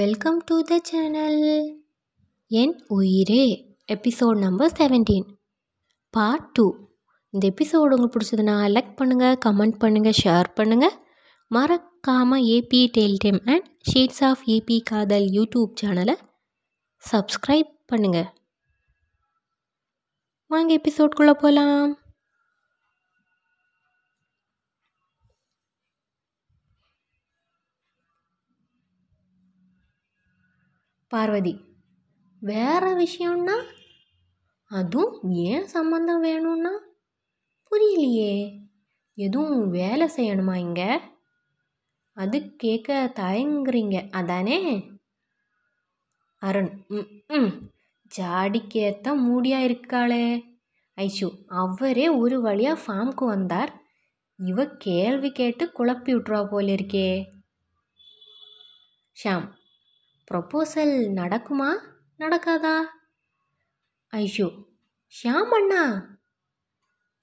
welcome to the channel En Uyire episode number seventeen part two இந்த episode உங்களுக்கு பிடிச்சதுன்னா like பண்ணுங்கள் கமெண்ட் பண்ணுங்கள் ஷேர் பண்ணுங்கள் மறக்காமல் AB tail time and sheets of AB Kadhal YouTube சேனலை சப்ஸ்கிரைப் பண்ணுங்கள் வாங்க எபிசோட்குள்ளே போகலாம் பார்வதி வேறு விஷயம்னா அதுவும் ஏன் சம்மந்தம் வேணும்னா புரியலையே எதுவும் வேலை செய்யணுமா இங்கே அது கேட்க தயங்குறீங்க அதானே அருண் ம் ம் ஜாடிக்கேத்த மூடியாக இருக்காளே ஐஷு அவரே ஒரு வழியாக ஃபார்முக்கு வந்தார் இவ கேள்வி கேட்டு குழப்பி விட்டுறா போல இருக்கே ஷாம் ப்ரொப்போசல் நடக்குமா நடக்காதா ஐயோ ஷியாம் அண்ணா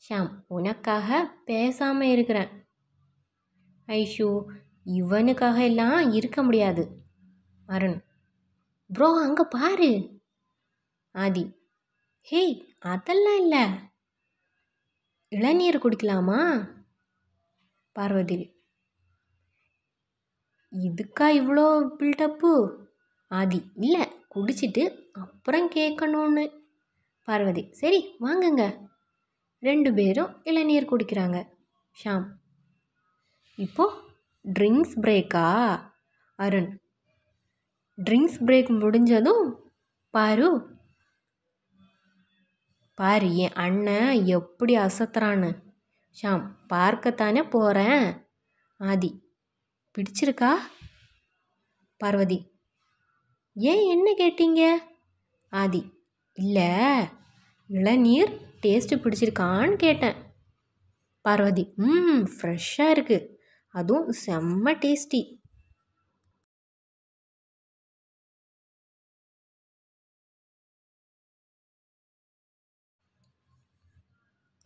ஷியாம் உனக்காக பேசாமல் இருக்கிறேன் ஐஷோ இவனுக்காக எல்லாம் இருக்க முடியாது அருண் ப்ரோ அங்கே பாரு ஆதி ஹேய் அதெல்லாம் இல்லை இளநீர் குடிக்கலாமா பார்வதி இதுக்கா இவ்வளோ பில்டப்பு ஆதி இல்லை குடிச்சிட்டு அப்புறம் கேட்கணும்னு பார்வதி சரி வாங்குங்க ரெண்டு பேரும் இளநீர் குடிக்கிறாங்க ஷாம் இப்போ ட்ரிங்க்ஸ் பிரேக்கா அருண் ட்ரிங்க்ஸ் பிரேக் முடிஞ்சதும் பாரு பாரு என் அண்ணன் எப்படி அசத்துறான்னு ஷாம் பார்க்கத்தானே போகிறேன் ஆதி பிடிச்சிருக்கா பார்வதி ஏன் என்ன கேட்டீங்க ஆதி இல்லை இளநீர் டேஸ்ட்டு பிடிச்சிருக்கான்னு கேட்டேன் பார்வதி ம் ஃப்ரெஷ்ஷாக இருக்குது அதுவும் செம்ம டேஸ்டி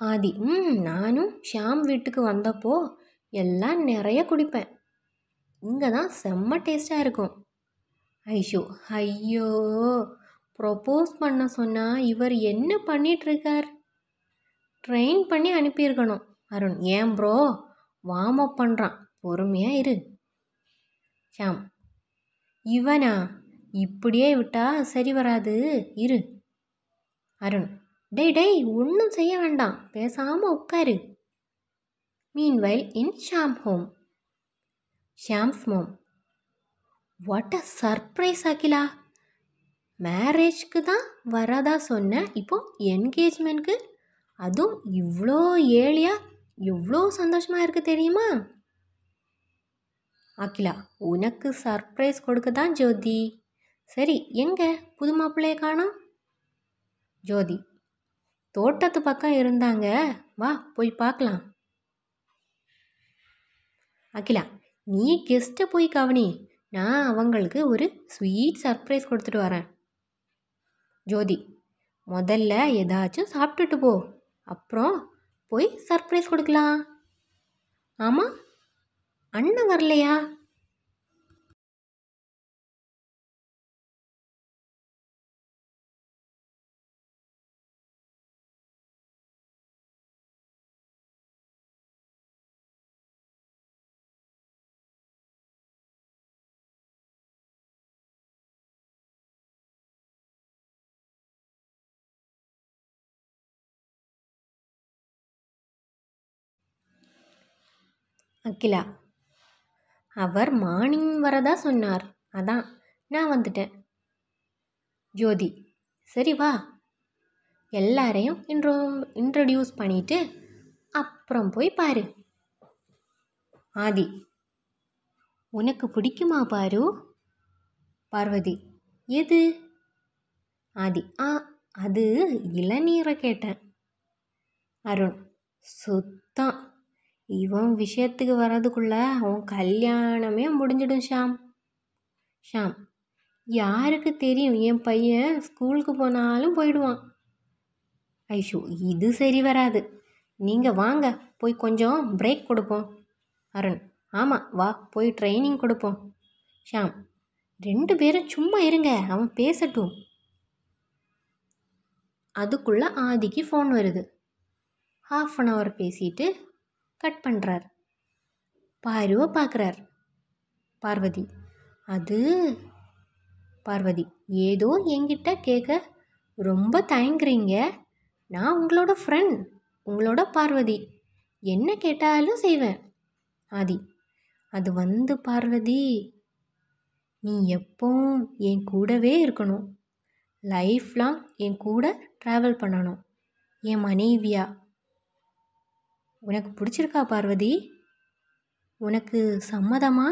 ஆதி ம் நானும் ஷாம் வீட்டுக்கு வந்தப்போ எல்லாம் நிறைய குடிப்பேன் இங்கே தான் செம்ம டேஸ்ட்டாக இருக்கும் ஐஷோ ஐயோ ப்ரொப்போஸ் பண்ண சொன்னால் இவர் என்ன பண்ணிகிட்ருக்கார் ட்ரெயின் பண்ணி அனுப்பியிருக்கணும் அருண் ஏன் ப்ரோ வார்ம் அப் பண்ணுறான் பொறுமையாக இரு ஷாம் இவனா இப்படியே விட்டா சரி வராது இரு அருண் டேய் டேய் ஒன்றும் செய்ய வேண்டாம் பேசாமல் உட்காரு meanwhile in Sham home Sham's mom what a surprise Akila மேரேஜ்க்கு தான் வரதா சொன்னேன் இப்போது என்கேஜ்மெண்ட்க்கு அதுவும் இவ்வளோ ஏழியா எவ்வளோ சந்தோஷமாக இருக்குது தெரியுமா அகிலா உனக்கு சர்ப்ரைஸ் கொடுக்க தான் ஜோதி சரி எங்கே புது மாப்பிள்ளைய காணோம் ஜோதி தோட்டத்து பக்கம் இருந்தாங்க வா போய் பார்க்கலாம் அகிலா நீ கெஸ்ட்டை போய் கவனி நான் அவங்களுக்கு ஒரு ஸ்வீட் சர்ப்ரைஸ் கொடுத்துட்டு வரேன் ஜோதி முதல்ல ஏதாச்சும் சாப்பிட்டுட்டு போ அப்புறம் போய் சர்ப்ரைஸ் கொடுக்கலாம் ஆமாம் அண்ணன் வரலையா அகிலா அவர் மார்னிங் வரதா சொன்னார் அதான் நான் வந்துட்டேன் ஜோதி சரி வா எல்லாரையும் இன்ட்ரோ இன்ட்ரடியூஸ் பண்ணிவிட்டு அப்புறம் போய் பாரு ஆதி உனக்கு பிடிக்குமா பாரு பார்வதி எது ஆதி ஆ அது இளநீரை கேட்டேன் அருண் சுத்தம் இவன் விஷயத்துக்கு வர்றதுக்குள்ள அவன் கல்யாணமே முடிஞ்சிடும் ஷாம் ஷாம் யாருக்கு தெரியும் என் பையன் ஸ்கூலுக்கு போனாலும் போயிடுவான் ஐஷு இது சரி வராது நீங்கள் வாங்க போய் கொஞ்சம் பிரேக் கொடுப்போம் அருண் ஆமாம் வா போய் ட்ரைனிங் கொடுப்போம் ஷாம் ரெண்டு பேரும் சும்மா இருங்க அவன் பேசட்டும் அதுக்குள்ளே ஆதிக்கு ஃபோன் வருது ஹாஃப் அன் ஹவர் பேசிட்டு கட் பண்ணுறார் பார்வை பார்க்குறார் பார்வதி அது பார்வதி ஏதோ என்கிட்ட கேட்க ரொம்ப தயங்குறீங்க நான் உங்களோட ஃப்ரெண்ட் உங்களோட பார்வதி என்ன கேட்டாலும் செய்வேன் ஆதி அது வந்து பார்வதி நீ எப்பவும் என் கூடவே இருக்கணும் லைஃப் லாங் என் கூட ட்ராவல் பண்ணணும் என் மனைவியாக உனக்கு பிடிச்சிருக்கா பார்வதி உனக்கு சம்மதமா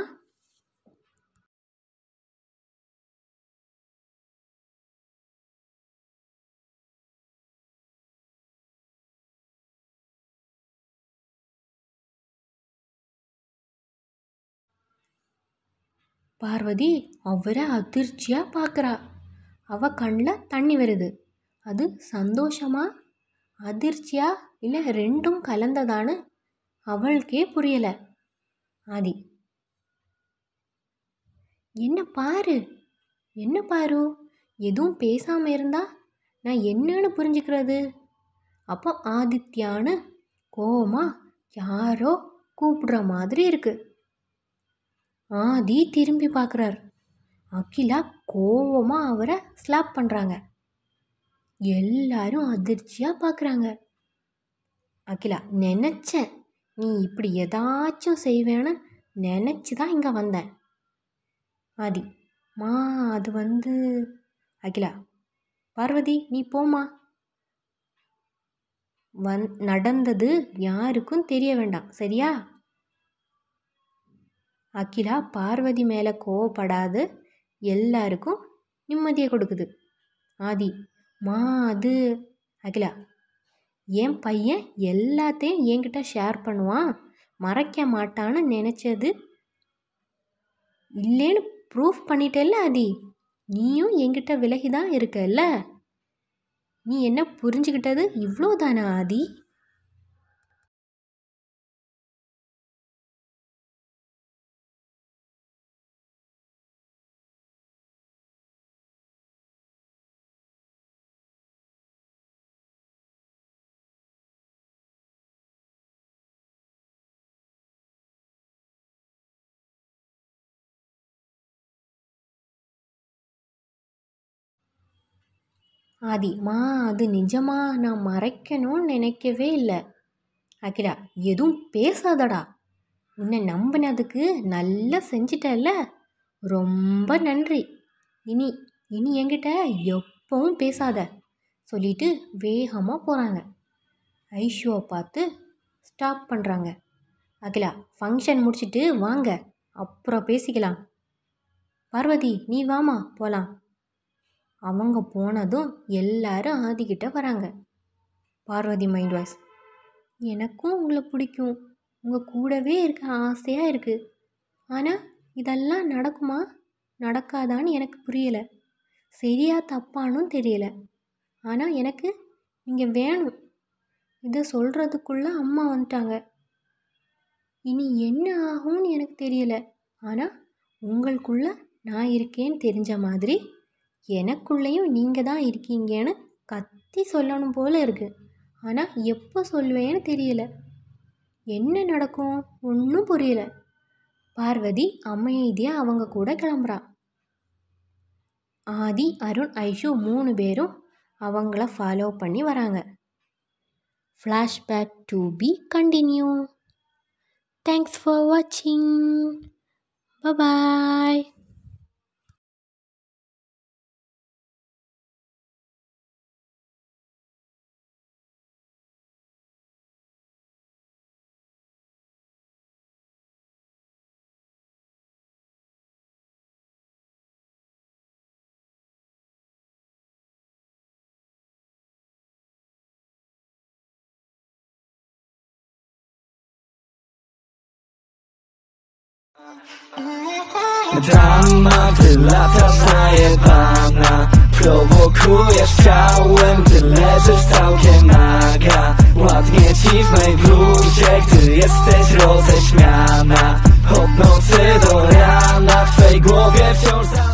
பார்வதி அவரை அதிர்ச்சியாக பார்க்குறா அவ கண்ணில் தண்ணி வருது அது சந்தோஷமாக அதிர்ச்சியா இல்லை ரெண்டும் கலந்ததான்னு அவளுக்கே புரியலை ஆதி என்ன பாரு என்ன பாரு எதுவும் பேசாமல் இருந்தா நான் என்னன்னு புரிஞ்சுக்கிறது அப்போ ஆதித்யான்னு கோமா யாரோ கூப்பிடுற மாதிரி இருக்கு ஆதி திரும்பி பார்க்குறார் அகிலா கோவமாக அவரை ஸ்லாப் பண்ணுறாங்க எல்லாரும் அதிர்ச்சியாக பார்க்குறாங்க அகிலா நினச்சேன் நீ இப்படி ஏதாச்சும் செய்வேன்னு நினச்சி தான் இங்கே வந்தேன் ஆதி மா அது வந்து அகிலா பார்வதி நீ போமா வந் நடந்தது யாருக்கும் தெரிய வேண்டாம் சரியா அகிலா பார்வதி மேலே கோவப்படாது எல்லாருக்கும் நிம்மதியை கொடுக்குது ஆதி மா அது அகிலா என் பையன் எல்லாத்தையும் என்கிட்ட ஷேர் பண்ணுவான் மறைக்க மாட்டான்னு நினச்சது இல்லைன்னு ப்ரூஃப் பண்ணிட்டேல்ல அதி நீயும் என்கிட்ட விலகி தான் இருக்கல்ல நீ என்ன புரிஞ்சுக்கிட்டது இவ்வளோ தானே ஆதி ஆதிமா அது நிஜமாக நான் மறைக்கணும்னு நினைக்கவே இல்லை அகிலா எதுவும் பேசாதடா உன்னை நம்பினதுக்கு நல்லா செஞ்சிட்டல்ல ரொம்ப நன்றி இனி இனி என்கிட்ட எப்பவும் பேசாத சொல்லிட்டு வேகமாக போகிறாங்க ஐஷுவை பார்த்து ஸ்டாப் பண்ணுறாங்க அகிலா ஃபங்க்ஷன் முடிச்சுட்டு வாங்க அப்புறம் பேசிக்கலாம் பார்வதி நீ வாமா போகலாம் அவங்க போனதும் எல்லாரும் ஆதிக்கிட்ட வராங்க பார்வதி மைண்ட் வாய்ஸ் எனக்கும் உங்களை பிடிக்கும் உங்கள் கூடவே இருக்க ஆசையாக இருக்குது ஆனால் இதெல்லாம் நடக்குமா நடக்காதான்னு எனக்கு புரியலை சரியா தப்பானும் தெரியலை ஆனால் எனக்கு நீங்கள் வேணும் இதை சொல்கிறதுக்குள்ளே அம்மா வந்துட்டாங்க இனி என்ன ஆகும்னு எனக்கு தெரியலை ஆனால் உங்களுக்குள்ளே நான் இருக்கேன்னு தெரிஞ்ச மாதிரி எனக்குள்ளேயும் நீங்கள் தான் இருக்கீங்கன்னு கத்தி சொல்லணும் போல் இருக்குது ஆனால் எப்போ சொல்வேன்னு தெரியல என்ன நடக்கும் ஒன்றும் புரியல பார்வதி அமைதியாக அவங்க கூட கிளம்புறா ஆதி அருண் ஐஷு மூணு பேரும் அவங்கள ஃபாலோ பண்ணி வராங்க flashback to be continued thanks for வாட்சிங் bye bye Drama, gdy latasz najebana Prowokujesz ciałem, gdy leżysz całkiem naga Ładnie ci w mej bluzie, gdy jesteś roześmiana Od nocy do rana, w twej głowie wciąż za...